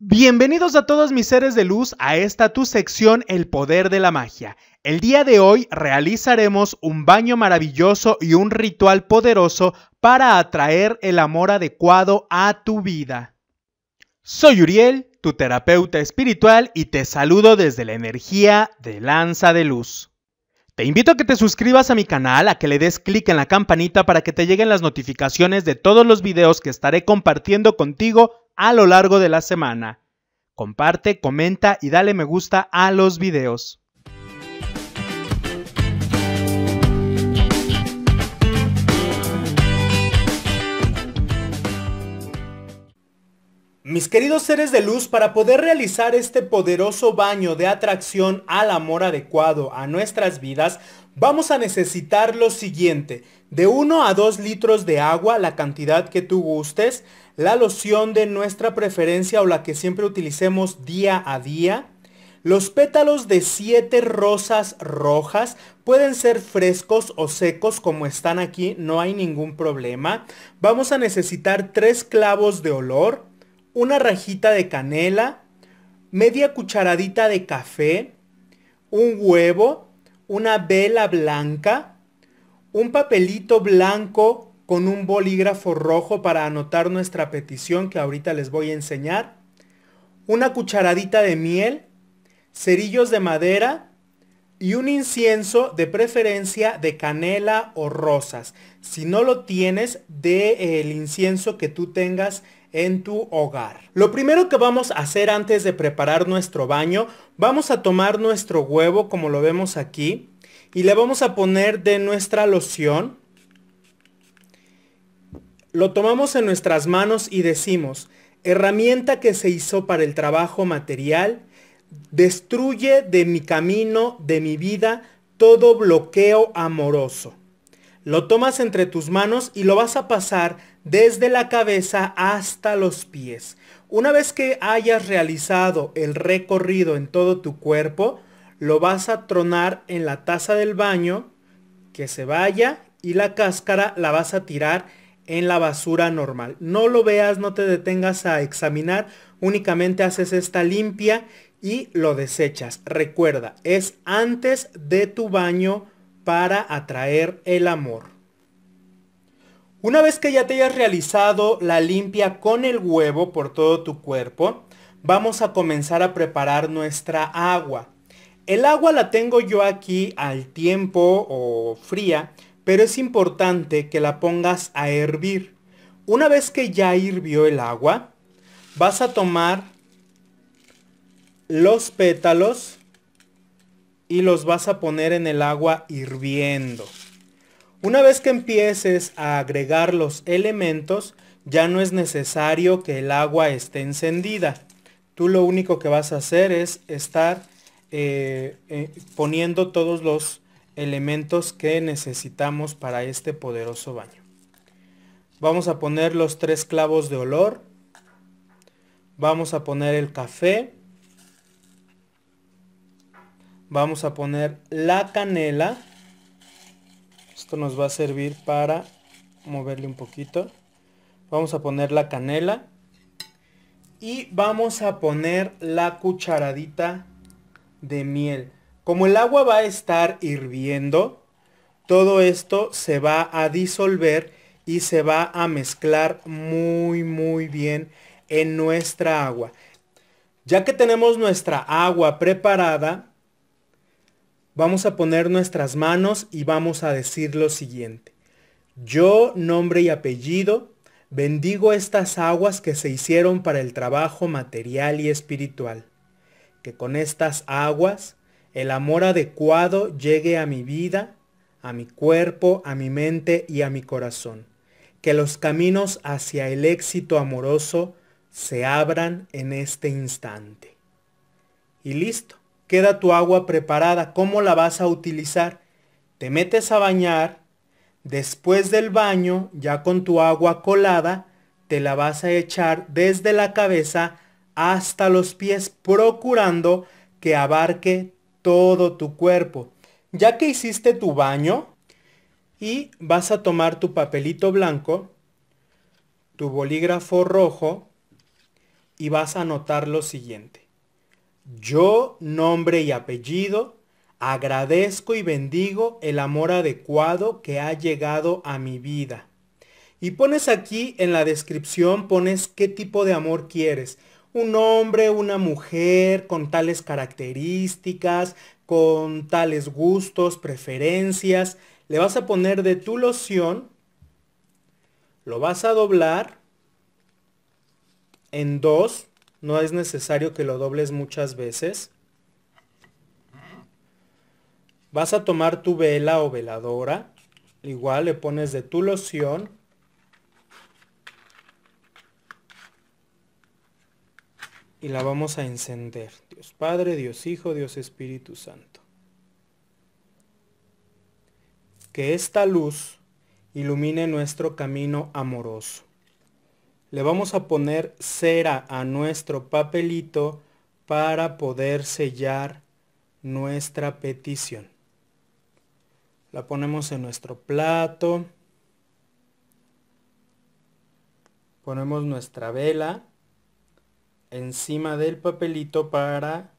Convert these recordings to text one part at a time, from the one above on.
Bienvenidos a todos mis seres de luz a esta tu sección El Poder de la Magia. El día de hoy realizaremos un baño maravilloso y un ritual poderoso para atraer el amor adecuado a tu vida. Soy Uriel, tu terapeuta espiritual y te saludo desde la energía de Lanza de Luz. Te invito a que te suscribas a mi canal, a que le des clic en la campanita para que te lleguen las notificaciones de todos los videos que estaré compartiendo contigo a lo largo de la semana. Comparte, comenta y dale me gusta a los videos. Mis queridos seres de luz, para poder realizar este poderoso baño de atracción al amor adecuado a nuestras vidas, vamos a necesitar lo siguiente. De 1 a 2 litros de agua, la cantidad que tú gustes, la loción de nuestra preferencia o la que siempre utilicemos día a día, los pétalos de 7 rosas rojas pueden ser frescos o secos como están aquí, no hay ningún problema. Vamos a necesitar 3 clavos de olor, una rajita de canela, media cucharadita de café, un huevo, una vela blanca, un papelito blanco con un bolígrafo rojo para anotar nuestra petición que ahorita les voy a enseñar, una cucharadita de miel, cerillos de madera y un incienso de preferencia de canela o rosas. Si no lo tienes, de el incienso que tú tengas en tu hogar. Lo primero que vamos a hacer antes de preparar nuestro baño, vamos a tomar nuestro huevo como lo vemos aquí y le vamos a poner de nuestra loción. Lo tomamos en nuestras manos y decimos, herramienta que se hizo para el trabajo material, destruye de mi camino, de mi vida, todo bloqueo amoroso. Lo tomas entre tus manos y lo vas a pasar desde la cabeza hasta los pies. Una vez que hayas realizado el recorrido en todo tu cuerpo, lo vas a tronar en la taza del baño, que se vaya y la cáscara la vas a tirar en la basura normal. No lo veas, no te detengas a examinar, únicamente haces esta limpia y lo desechas. Recuerda, es antes de tu baño para atraer el amor. Una vez que ya te hayas realizado la limpia con el huevo por todo tu cuerpo, vamos a comenzar a preparar nuestra agua. El agua la tengo yo aquí al tiempo o fría, pero es importante que la pongas a hervir. Una vez que ya hirvió el agua, vas a tomar los pétalos y los vas a poner en el agua hirviendo. Una vez que empieces a agregar los elementos, ya no es necesario que el agua esté encendida. Tú lo único que vas a hacer es estar eh, eh, poniendo todos los elementos que necesitamos para este poderoso baño. Vamos a poner los tres clavos de olor. Vamos a poner el café. Vamos a poner la canela. Esto nos va a servir para moverle un poquito. Vamos a poner la canela. Y vamos a poner la cucharadita de miel. Como el agua va a estar hirviendo, todo esto se va a disolver y se va a mezclar muy muy bien en nuestra agua. Ya que tenemos nuestra agua preparada, vamos a poner nuestras manos y vamos a decir lo siguiente. Yo, nombre y apellido, bendigo estas aguas que se hicieron para el trabajo material y espiritual. Que con estas aguas el amor adecuado llegue a mi vida, a mi cuerpo, a mi mente y a mi corazón. Que los caminos hacia el éxito amoroso se abran en este instante. Y listo queda tu agua preparada, ¿cómo la vas a utilizar? Te metes a bañar, después del baño, ya con tu agua colada, te la vas a echar desde la cabeza hasta los pies, procurando que abarque todo tu cuerpo. Ya que hiciste tu baño y vas a tomar tu papelito blanco, tu bolígrafo rojo y vas a anotar lo siguiente. Yo, nombre y apellido, agradezco y bendigo el amor adecuado que ha llegado a mi vida. Y pones aquí en la descripción, pones qué tipo de amor quieres. Un hombre, una mujer con tales características, con tales gustos, preferencias. Le vas a poner de tu loción, lo vas a doblar en dos no es necesario que lo dobles muchas veces. Vas a tomar tu vela o veladora. Igual le pones de tu loción. Y la vamos a encender. Dios Padre, Dios Hijo, Dios Espíritu Santo. Que esta luz ilumine nuestro camino amoroso le vamos a poner cera a nuestro papelito para poder sellar nuestra petición. La ponemos en nuestro plato. Ponemos nuestra vela encima del papelito para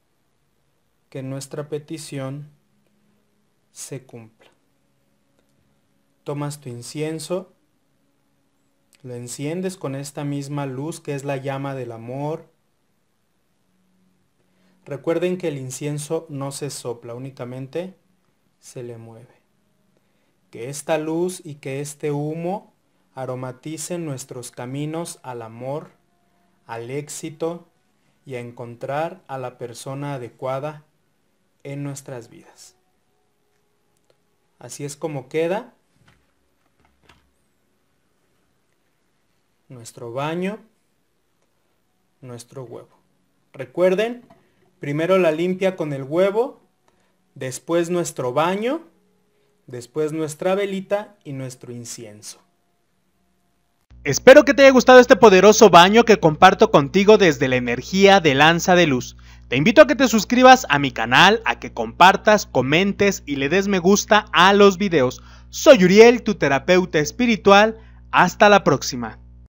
que nuestra petición se cumpla. Tomas tu incienso lo enciendes con esta misma luz que es la llama del amor. Recuerden que el incienso no se sopla, únicamente se le mueve. Que esta luz y que este humo aromaticen nuestros caminos al amor, al éxito y a encontrar a la persona adecuada en nuestras vidas. Así es como queda nuestro baño, nuestro huevo. Recuerden, primero la limpia con el huevo, después nuestro baño, después nuestra velita y nuestro incienso. Espero que te haya gustado este poderoso baño que comparto contigo desde la energía de Lanza de Luz. Te invito a que te suscribas a mi canal, a que compartas, comentes y le des me gusta a los videos. Soy Uriel, tu terapeuta espiritual. Hasta la próxima.